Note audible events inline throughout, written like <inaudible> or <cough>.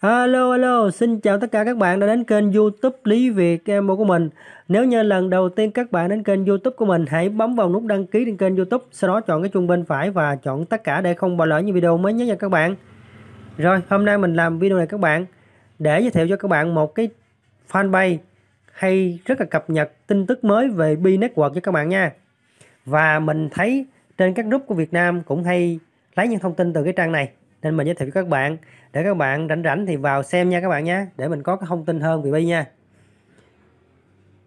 Alo alo, xin chào tất cả các bạn đã đến kênh YouTube Lý Việt Emo của mình. Nếu như lần đầu tiên các bạn đến kênh YouTube của mình, hãy bấm vào nút đăng ký trên kênh YouTube, sau đó chọn cái chuông bên phải và chọn tất cả để không bỏ lỡ những video mới nhất nha các bạn. Rồi, hôm nay mình làm video này các bạn để giới thiệu cho các bạn một cái fanpage hay rất là cập nhật tin tức mới về Bi Network cho các bạn nha. Và mình thấy trên các group của Việt Nam cũng hay lấy những thông tin từ cái trang này nên mình giới thiệu các bạn để các bạn rảnh rảnh thì vào xem nha các bạn nhé để mình có cái thông tin hơn về bi nha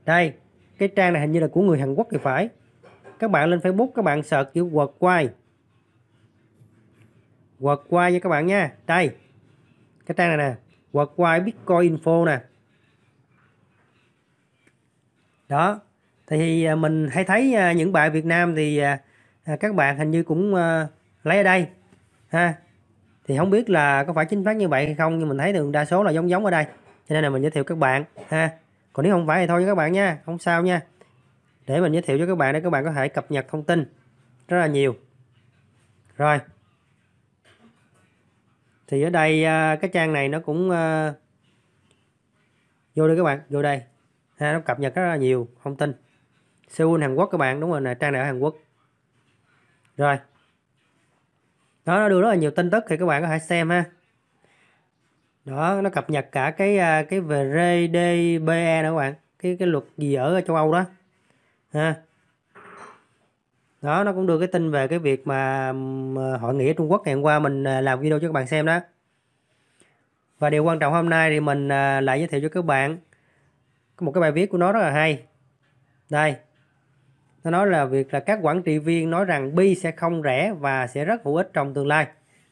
đây cái trang này hình như là của người Hàn Quốc thì phải các bạn lên Facebook các bạn search chữ quật quay quật quay nha các bạn nha đây cái trang này nè quật quay Bitcoin Info nè đó thì à, mình hay thấy à, những bạn Việt Nam thì à, các bạn hình như cũng lấy ở đây ha thì không biết là có phải chính xác như vậy hay không nhưng mình thấy đường đa số là giống giống ở đây cho nên là mình giới thiệu các bạn ha còn nếu không phải thì thôi các bạn nha không sao nha để mình giới thiệu cho các bạn để các bạn có thể cập nhật thông tin rất là nhiều rồi thì ở đây à, cái trang này nó cũng à, vô đây các bạn vô đây ha, nó cập nhật rất là nhiều thông tin Seoul Hàn Quốc các bạn đúng rồi nè trang này ở Hàn Quốc rồi đó nó đưa rất là nhiều tin tức thì các bạn có thể xem ha đó nó cập nhật cả cái à, cái về RDBE nữa các bạn cái cái luật gì ở châu Âu đó ha đó nó cũng đưa cái tin về cái việc mà à, hội nghị Trung Quốc ngày hôm qua mình à, làm video cho các bạn xem đó và điều quan trọng hôm nay thì mình lại giới thiệu cho các bạn một cái bài viết của nó rất là hay đây nó nói là việc là các quản trị viên nói rằng bi sẽ không rẻ và sẽ rất hữu ích trong tương lai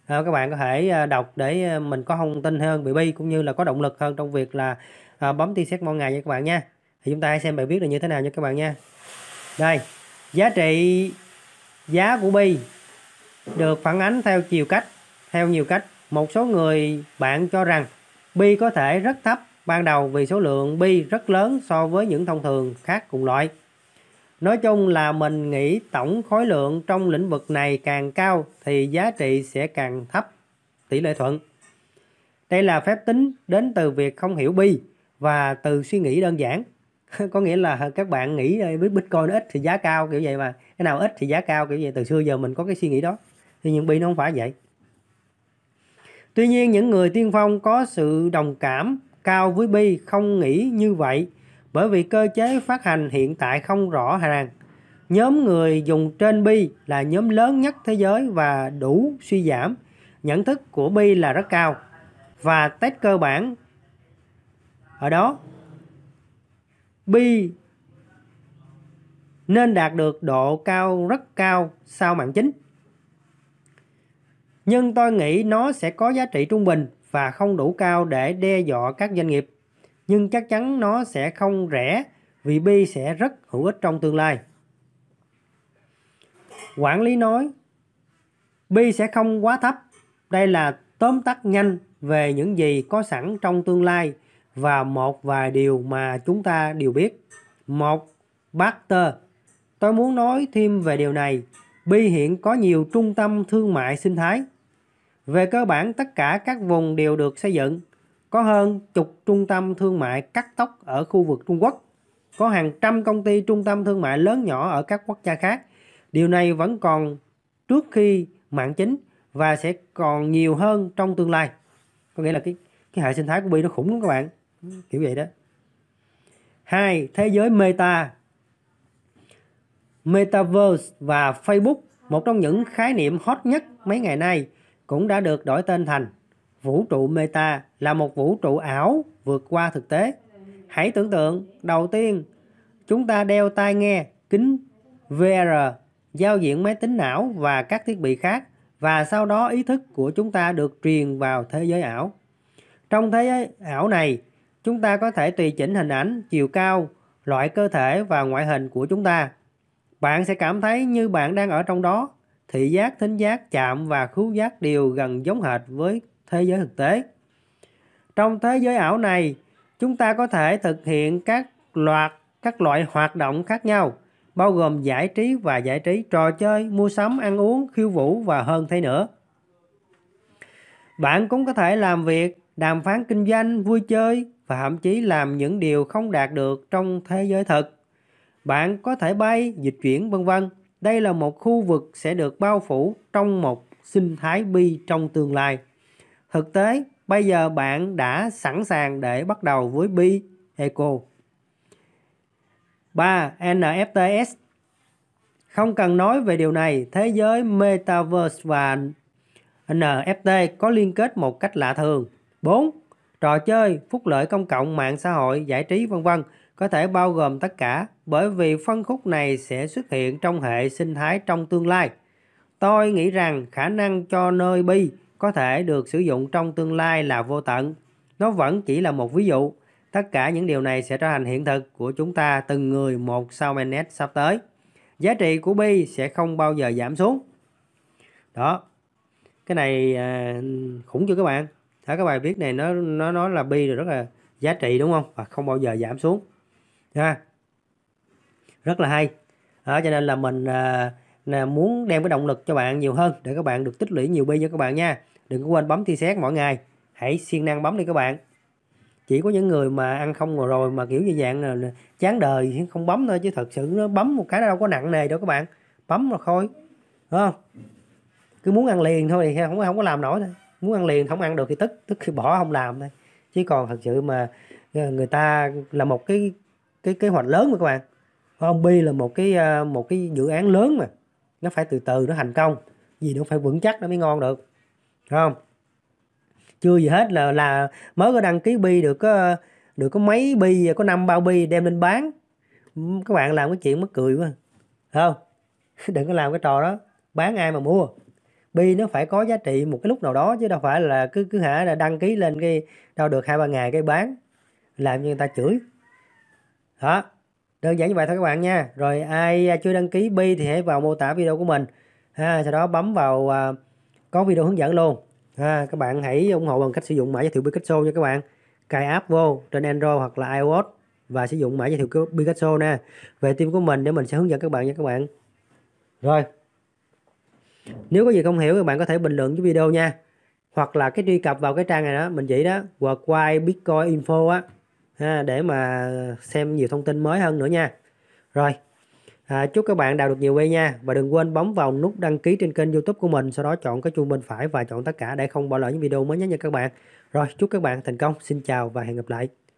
à, các bạn có thể ờ, đọc để ờ, mình có thông tin hơn về bi cũng như là có động lực hơn trong việc là à, bấm tia xét mỗi ngày nha các bạn nha thì chúng ta hãy xem bài viết là như thế nào nha các bạn nha đây giá trị giá của bi được phản ánh theo chiều cách theo nhiều cách một số người bạn cho rằng bi có thể rất thấp ban đầu vì số lượng bi rất lớn so với những thông thường khác cùng loại Nói chung là mình nghĩ tổng khối lượng trong lĩnh vực này càng cao thì giá trị sẽ càng thấp, tỷ lệ thuận. Đây là phép tính đến từ việc không hiểu bi và từ suy nghĩ đơn giản. <laughs> Có nghĩa là các bạn nghĩ với Bitcoin ít thì giá cao kiểu vậy mà, cái nào ít thì giá cao kiểu vậy. Từ xưa giờ mình có cái suy nghĩ đó. Thì nhưng bi nó không phải vậy. Tuy nhiên những người tiên phong có sự đồng cảm cao với bi không nghĩ như vậy bởi vì cơ chế phát hành hiện tại không rõ ràng. Nhóm người dùng trên bi là nhóm lớn nhất thế giới và đủ suy giảm. Nhận thức của bi là rất cao. Và test cơ bản ở đó bi nên đạt được độ cao rất cao sau mạng chính. Nhưng tôi nghĩ nó sẽ có giá trị trung bình và không đủ cao để đe dọa các doanh nghiệp nhưng chắc chắn nó sẽ không rẻ vì bi sẽ rất hữu ích trong tương lai. Quản lý nói bi sẽ không quá thấp. Đây là tóm tắt nhanh về những gì có sẵn trong tương lai và một vài điều mà chúng ta đều biết. Một, Baxter. Tôi muốn nói thêm về điều này. Bi hiện có nhiều trung tâm thương mại sinh thái. Về cơ bản tất cả các vùng đều được xây dựng có hơn chục trung tâm thương mại cắt tóc ở khu vực Trung Quốc. Có hàng trăm công ty trung tâm thương mại lớn nhỏ ở các quốc gia khác. Điều này vẫn còn trước khi mạng chính và sẽ còn nhiều hơn trong tương lai. Có nghĩa là cái cái hệ sinh thái của Bi nó khủng lắm các bạn. Kiểu vậy đó. Hai, thế giới meta. Metaverse và Facebook, một trong những khái niệm hot nhất mấy ngày nay, cũng đã được đổi tên thành vũ trụ meta là một vũ trụ ảo vượt qua thực tế. Hãy tưởng tượng, đầu tiên, chúng ta đeo tai nghe, kính VR, giao diện máy tính não và các thiết bị khác và sau đó ý thức của chúng ta được truyền vào thế giới ảo. Trong thế giới ảo này, chúng ta có thể tùy chỉnh hình ảnh, chiều cao, loại cơ thể và ngoại hình của chúng ta. Bạn sẽ cảm thấy như bạn đang ở trong đó. Thị giác, thính giác, chạm và khứu giác đều gần giống hệt với thế giới thực tế. Trong thế giới ảo này, chúng ta có thể thực hiện các loạt các loại hoạt động khác nhau, bao gồm giải trí và giải trí, trò chơi, mua sắm, ăn uống, khiêu vũ và hơn thế nữa. Bạn cũng có thể làm việc, đàm phán kinh doanh, vui chơi và thậm chí làm những điều không đạt được trong thế giới thực. Bạn có thể bay, dịch chuyển vân vân. Đây là một khu vực sẽ được bao phủ trong một sinh thái bi trong tương lai. Thực tế, bây giờ bạn đã sẵn sàng để bắt đầu với Bi Eco. 3. NFTs Không cần nói về điều này, thế giới Metaverse và NFT có liên kết một cách lạ thường. 4. Trò chơi, phúc lợi công cộng, mạng xã hội, giải trí vân vân có thể bao gồm tất cả bởi vì phân khúc này sẽ xuất hiện trong hệ sinh thái trong tương lai. Tôi nghĩ rằng khả năng cho nơi bi có thể được sử dụng trong tương lai là vô tận. Nó vẫn chỉ là một ví dụ. Tất cả những điều này sẽ trở thành hiện thực của chúng ta từng người một sau Menet sắp tới. Giá trị của bi sẽ không bao giờ giảm xuống. Đó. Cái này à, khủng chưa các bạn? Ở cái bài viết này nó nó nói là bi rồi rất là giá trị đúng không? Và không bao giờ giảm xuống. Ha. Rất là hay. Đó, cho nên là mình à, là muốn đem cái động lực cho bạn nhiều hơn để các bạn được tích lũy nhiều bi cho các bạn nha đừng có quên bấm thi xét mỗi ngày hãy siêng năng bấm đi các bạn chỉ có những người mà ăn không ngồi rồi mà kiểu như dạng là chán đời không bấm thôi chứ thật sự nó bấm một cái đâu có nặng nề đâu các bạn bấm là thôi đúng không cứ muốn ăn liền thôi thì không không có làm nổi thôi muốn ăn liền không ăn được thì tức tức thì bỏ không làm thôi chứ còn thật sự mà ờ, người ta là một cái cái kế hoạch lớn mà các bạn không bi là một cái ờ, một cái dự án lớn mà nó phải từ từ nó thành công gì nó phải vững chắc nó mới ngon được Đúng không chưa gì hết là là mới có đăng ký bi được có được có mấy bi có năm bao bi đem lên bán các bạn làm cái chuyện mất cười quá không <laughs> đừng có làm cái trò đó bán ai mà mua bi nó phải có giá trị một cái lúc nào đó chứ đâu phải là cứ cứ hả là đăng ký lên cái đâu được hai ba ngày cái bán làm như người ta chửi đó đơn giản như vậy thôi các bạn nha rồi ai à, chưa đăng ký bi thì hãy vào mô tả video của mình ha sau đó bấm vào à, có video hướng dẫn luôn ha các bạn hãy ủng hộ bằng cách sử dụng mã giới thiệu Pikachu nha các bạn cài app vô trên Android hoặc là iOS và sử dụng mã giới thiệu Pikachu nè về team của mình để mình sẽ hướng dẫn các bạn nha các bạn rồi nếu có gì không hiểu thì bạn có thể bình luận dưới video nha hoặc là cái truy cập vào cái trang này đó mình chỉ đó hoặc Bitcoin info á ha, để mà xem nhiều thông tin mới hơn nữa nha rồi à, chúc các bạn đào được nhiều quay nha và đừng quên bấm vào nút đăng ký trên kênh youtube của mình sau đó chọn cái chuông bên phải và chọn tất cả để không bỏ lỡ những video mới nhất nha các bạn rồi chúc các bạn thành công xin chào và hẹn gặp lại